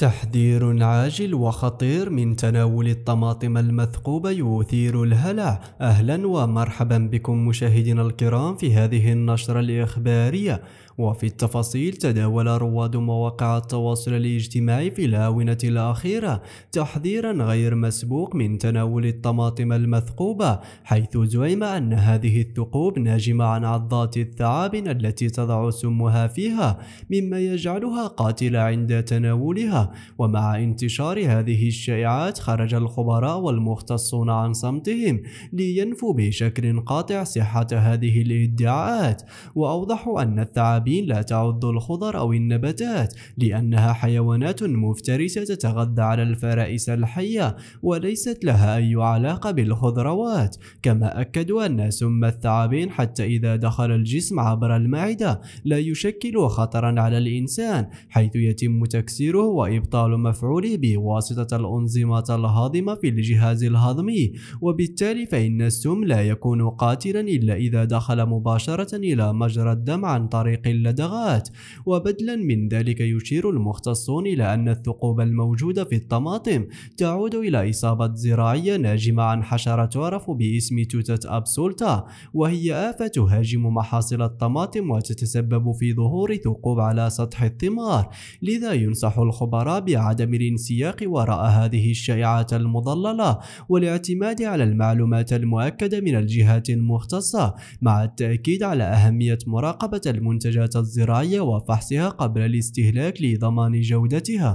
تحذير عاجل وخطير من تناول الطماطم المثقوبة يثير الهلع أهلا ومرحبا بكم مشاهدينا الكرام في هذه النشرة الإخبارية وفي التفاصيل تداول رواد مواقع التواصل الاجتماعي في الآونة الأخيرة تحذيرا غير مسبوق من تناول الطماطم المثقوبة حيث زعم أن هذه الثقوب ناجمة عن عضات الثعابن التي تضع سمها فيها مما يجعلها قاتلة عند تناولها ومع انتشار هذه الشائعات خرج الخبراء والمختصون عن صمتهم لينفوا بشكل قاطع صحة هذه الادعاءات وأوضحوا أن الثعابين لا تعض الخضر أو النباتات لأنها حيوانات مفترسة تتغذى على الفرائس الحية وليست لها أي علاقة بالخضروات كما أكدوا أن سم الثعابين حتى إذا دخل الجسم عبر المعدة لا يشكل خطرا على الإنسان حيث يتم تكسيره وإ وإبطال مفعوله بواسطة الأنظمة الهاضمة في الجهاز الهضمي وبالتالي فإن السم لا يكون قاتلا إلا إذا دخل مباشرة إلى مجرى الدم عن طريق اللدغات وبدلا من ذلك يشير المختصون إلى أن الثقوب الموجودة في الطماطم تعود إلى إصابة زراعية ناجمة عن حشرة تعرف باسم توتة أبسولتا وهي آفة تهاجم محاصيل الطماطم وتتسبب في ظهور ثقوب على سطح الثمار لذا ينصح الخبراء الشعراء بعدم الانسياق وراء هذه الشائعات المضللة والاعتماد على المعلومات المؤكدة من الجهات المختصة مع التأكيد على أهمية مراقبة المنتجات الزراعية وفحصها قبل الاستهلاك لضمان جودتها